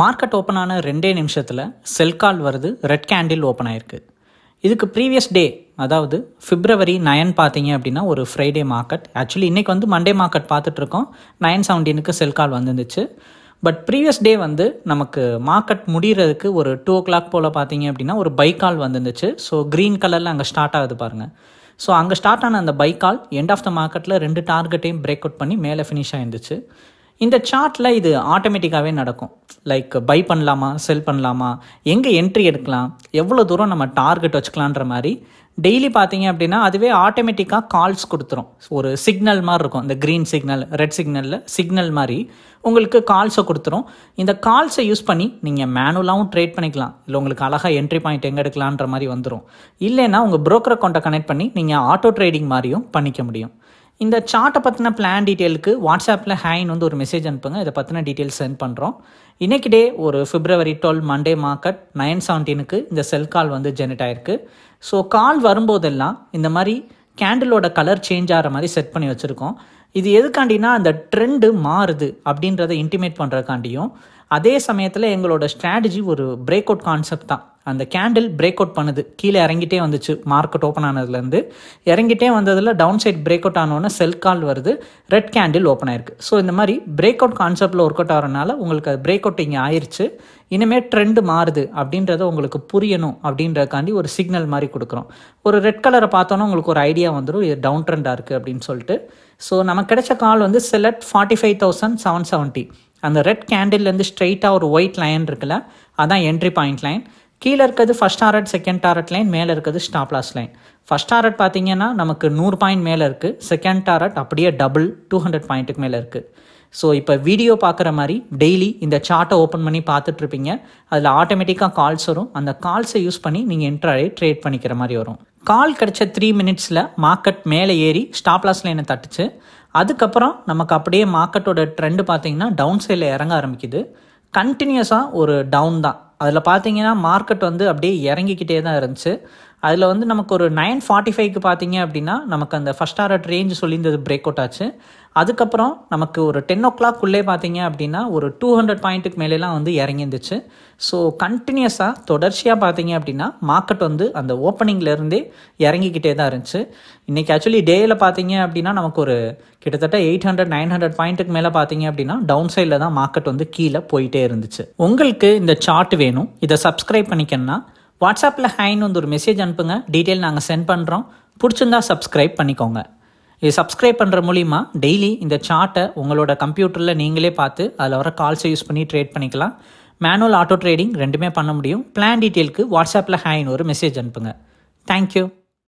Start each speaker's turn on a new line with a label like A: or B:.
A: market open ஆன ரெண்டே நிமிஷத்தில் செல் கால் வருது ரெட் கேண்டில் ஓப்பன் ஆயிருக்கு இதுக்கு ப்ரீவியஸ் டே அதாவது ஃபிப்ரவரி நயன் பார்த்தீங்க அப்படின்னா ஒரு ஃப்ரைடே மார்க்கெட் ஆக்சுவலி இன்றைக்கி வந்து மண்டே மார்க்கெட் பார்த்துட்ருக்கோம் நயன் செவன்டீனுக்கு செல் கால் வந்துருந்துச்சு பட் ப்ரீவியஸ் டே வந்து நமக்கு மார்க்கெட் முடிகிறதுக்கு ஒரு டூ ஓ கிளாக் போல் பார்த்தீங்க அப்படின்னா ஒரு பைக்கால் கால் வந்துருந்துச்சு ஸோ க்ரீன் கலரில் அங்கே ஸ்டார்ட் ஆகுது பாருங்கள் ஸோ அங்கே ஸ்டார்ட் ஆன அந்த பைக்கால் கால் எண்ட் ஆஃப் த மார்க்கெட்டில் ரெண்டு டார்கெட்டையும் பிரேக் அவுட் பண்ணி மேலே ஃபினிஷ் ஆயிருந்துச்சு இந்த சார்ட்டில் இது ஆட்டோமேட்டிக்காகவே நடக்கும் லைக் பை பண்ணலாமா செல் பண்ணலாமா எங்கே என்ட்ரி எடுக்கலாம் எவ்வளோ தூரம் நம்ம டார்கெட் வச்சுக்கலான்ற மாதிரி டெய்லி பார்த்தீங்க அப்படின்னா அதுவே ஆட்டோமேட்டிக்காக கால்ஸ் கொடுத்துரும் ஒரு சிக்னல் மாதிரி இருக்கும் இந்த க்ரீன் சிக்னல் ரெட் சிக்னலில் சிக்னல் மாதிரி உங்களுக்கு கால்ஸை கொடுத்துரும் இந்த கால்ஸை யூஸ் பண்ணி நீங்கள் மேனுவலாகவும் ட்ரேட் பண்ணிக்கலாம் இல்லை உங்களுக்கு அழகாக என்ட்ரி பாயிண்ட் எங்கே எடுக்கலான்ற மாதிரி வந்துடும் இல்லைன்னா உங்கள் ப்ரோக்கர் அக்கௌண்ட்டை கனெக்ட் பண்ணி நீங்கள் ஆட்டோ ட்ரேடிங் மாதிரியும் பண்ணிக்க முடியும் இந்த சார்ட்டை பற்றின பிளான் டீட்டெயிலுக்கு வாட்ஸ்அப்பில் ஹேன் வந்து ஒரு மெசேஜ் அனுப்புங்க இதை பற்றின டீட்டெயில்ஸ் சென்ட் பண்ணுறோம் இன்னைக்கு டே ஒரு February twelve Monday market nine செவன்டீனுக்கு இந்த செல் கால் வந்து ஜெனரேட் ஆயிருக்கு ஸோ கால் வரும்போதெல்லாம் இந்த மாதிரி கேண்டிலோட கலர் சேஞ்ச் ஆகிற மாதிரி செட் பண்ணி வச்சுருக்கோம் இது எதுக்காண்டினா அந்த ட்ரெண்டு மாறுது அப்படின்றத இன்டிமேட் பண்ணுறக்காண்டியும் அதே சமயத்தில் எங்களோட ஸ்ட்ராட்டஜி ஒரு பிரேக் அவுட் கான்செப்ட் தான் அந்த கேண்டில் பிரேக் அவுட் பண்ணுது கீழே இறங்கிட்டே வந்துச்சு மார்க்கெட் ஓப்பன் ஆனதுலேருந்து இறங்கிட்டே வந்ததில் டவுன் சைட் பிரேக் அவுட் ஆனோடனே செல் கால் வருது ரெட் கேண்டில் ஓப்பன் ஆயிருக்கு ஸோ இந்த மாதிரி பிரேக் அவுட் கான்செப்டில் ஒர்க் அவுட் ஆகிறனால உங்களுக்கு அது பிரேக் அவுட் இங்கே ஆயிடுச்சு இனிமேல் ட்ரெண்டு மாறுது அப்படின்றத உங்களுக்கு புரியணும் அப்படின்றதுக்காண்டி ஒரு சிக்னல் மாதிரி கொடுக்குறோம் ஒரு ரெட் கலரை பார்த்தோன்னா உங்களுக்கு ஒரு ஐடியா வந்துடும் இது டவுன் ட்ரெண்டாக இருக்குது அப்படின்னு சொல்லிட்டு ஸோ நமக்கு கிடைச்ச கால் வந்து sell at forty five thousand seven seventy அந்த ரெட் கேண்டில்லேருந்து ஸ்ட்ரைட்டாக ஒரு ஒயிட் லைன் இருக்குல்ல அதான் என்ட்ரி பாயிண்ட் லைன் கீழே இருக்கிறது first target second target line மேலே இருக்கிறது ஸ்டாப்லாஸ் லைன் ஃபஸ்ட் டாரட் பார்த்தீங்கன்னா நமக்கு நூறு பாயிண்ட் மேலே இருக்குது செகண்ட் டாரட் அப்படியே டபுள் டூ ஹண்ட்ரட் பாயிண்ட்டுக்கு மேலே இருக்குது ஸோ இப்போ வீடியோ பார்க்குற மாதிரி டெய்லி இந்த சார்ட்டை ஓப்பன் பண்ணி பார்த்துட்ருப்பீங்க அதில் ஆட்டோமேட்டிக்காக கால்ஸ் வரும் அந்த கால்ஸை யூஸ் பண்ணி நீங்கள் இன்ட்ராடே ட்ரேட் பண்ணிக்கிற மாதிரி வரும் கால் கிடச்ச த்ரீ மினிட்ஸில் மார்க்கெட் மேலே ஏறி ஸ்டாப்லாஸ் லைனை தட்டுச்சு அதுக்கப்புறம் நமக்கு அப்படியே மார்க்கெட்டோட ட்ரெண்டு பார்த்தீங்கன்னா டவுன் சைடில் இறங்க ஆரம்பிக்குது கண்டினியூஸாக ஒரு டவுன் தான் அதில் பார்த்தீங்கன்னா மார்க்கெட் வந்து அப்படியே இறங்கிக்கிட்டே தான் இருந்துச்சு அதில் வந்து நமக்கு ஒரு நைன் ஃபார்ட்டி ஃபைவ்க்கு பார்த்தீங்க அப்படின்னா நமக்கு அந்த ஃபஸ்ட் ஆர்ட் ரேஞ்சு சொல்லியிருந்தது பிரேக் அவுட் ஆச்சு அதுக்கப்புறம் நமக்கு ஒரு டென் ஓ கிளாக் உள்ளே பார்த்தீங்க அப்படின்னா ஒரு டூ ஹண்ட்ரட் பாயிண்ட்டுக்கு மேலெலாம் வந்து இறங்கிருந்துச்சு ஸோ கண்டினியூஸாக தொடர்ச்சியாக பார்த்தீங்க அப்படின்னா மார்க்கெட் வந்து அந்த ஓப்பனிங்லேருந்தே இறங்கிக்கிட்டே தான் இருந்துச்சு இன்றைக்கி ஆக்சுவலி டேயில் பார்த்தீங்க அப்படின்னா நமக்கு ஒரு கிட்டத்தட்ட எயிட் ஹண்ட்ரட் நைன் ஹண்ட்ரட் பாயிண்ட்டுக்கு மேலே பார்த்தீங்க அப்படின்னா டவுன் சைடில் தான் மார்க்கெட் வந்து கீழே போயிட்டே இருந்துச்சு உங்களுக்கு இந்த சார்ட் வேணும் இதை சப்ஸ்கிரைப் பண்ணிக்கணும்னா வாட்ஸ்அப்பில் ஹைன்னு வந்து ஒரு மெசேஜ் அனுப்புங்க டீட்டெயில் நாங்கள் சென்ட் பண்ணுறோம் பிடிச்சிருந்தா சப்ஸ்கிரைப் பண்ணிக்கோங்க இது சப்ஸ்கிரைப் பண்ணுற மூலிமா டெய்லி இந்த சார்ட்டை உங்களோட கம்ப்யூட்டரில் நீங்களே பார்த்து அதில் வர கால்ஸை யூஸ் பண்ணி ட்ரேட் பண்ணிக்கலாம் மேனுவல் ஆட்டோ ட்ரேடிங் ரெண்டுமே பண்ண முடியும் பிளான் டீட்டெயிலுக்கு வாட்ஸ்அப்பில் ஹாயின் ஒரு மெசேஜ் அனுப்புங்க தேங்க்யூ